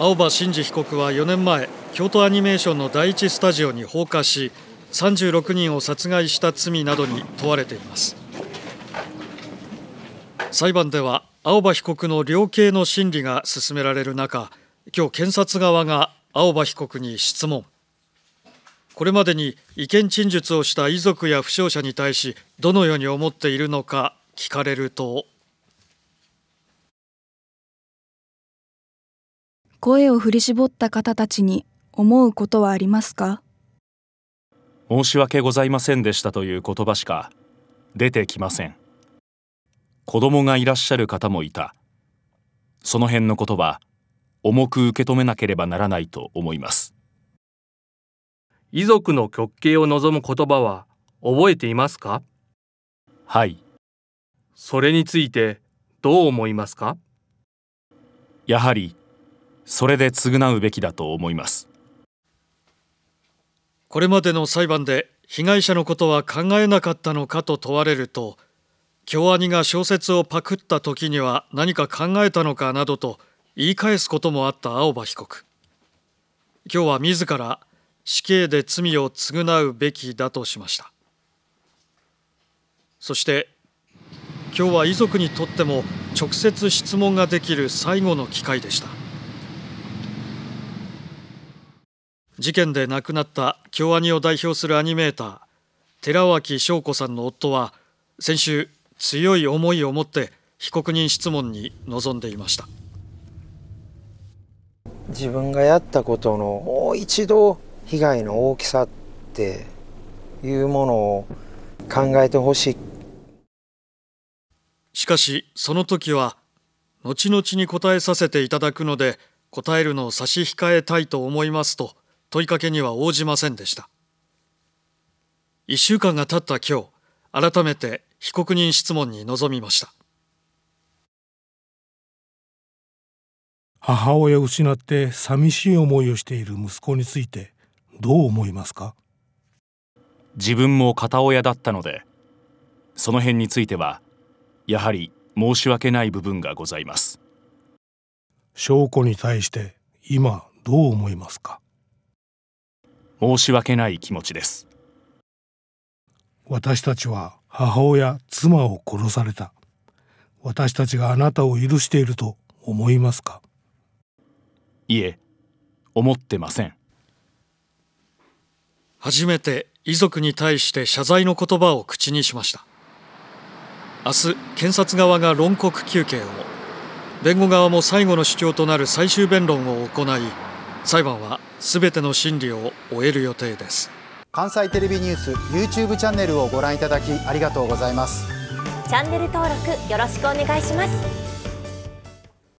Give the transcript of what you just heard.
青葉真司被告は4年前京都アニメーションの第一スタジオに放火し36人を殺害した罪などに問われています裁判では青葉被告の量刑の審理が進められる中今日検察側が青葉被告に質問これまでに意見陳述をした遺族や負傷者に対しどのように思っているのか聞かれると声を振り絞った方たちに思うことはありますか申し訳ございませんでしたという言葉しか出てきません子供がいらっしゃる方もいたその辺のことは重く受け止めなければならないと思います遺族の極刑を望む言葉は覚えていますかはいそれについてどう思いますかやはりそれで償うべきだと思いますこれまでの裁判で被害者のことは考えなかったのかと問われると京アニが小説をパクった時には何か考えたのかなどと言い返すこともあった青葉被告今日は自ら死刑で罪を償うべきだとしましたそして今日は遺族にとっても直接質問ができる最後の機会でした事件で亡くなった京アニを代表するアニメーター寺脇翔子さんの夫は先週強い思いを持って被告人質問に臨んでいました自分がやったことのもう一度被害の大きさっていうものを考えてほしいしかしその時は後々に答えさせていただくので答えるのを差し控えたいと思いますと問いかけには応じませんでした一週間が経った今日改めて被告人質問に臨みました母親を失って寂しい思いをしている息子についてどう思いますか自分も片親だったのでその辺についてはやはり申し訳ない部分がございます証拠に対して今どう思いますか申し訳ない気持ちです私たちは母親妻を殺された私たちがあなたを許していると思いますかいえ思ってません初めて遺族に対して謝罪の言葉を口にしました明日検察側が論告求刑を弁護側も最後の主張となる最終弁論を行い裁判は全ての審理を終える予定です関西テレビニュース YouTube チャンネルをご覧いただきありがとうございますチャンネル登録よろしくお願いします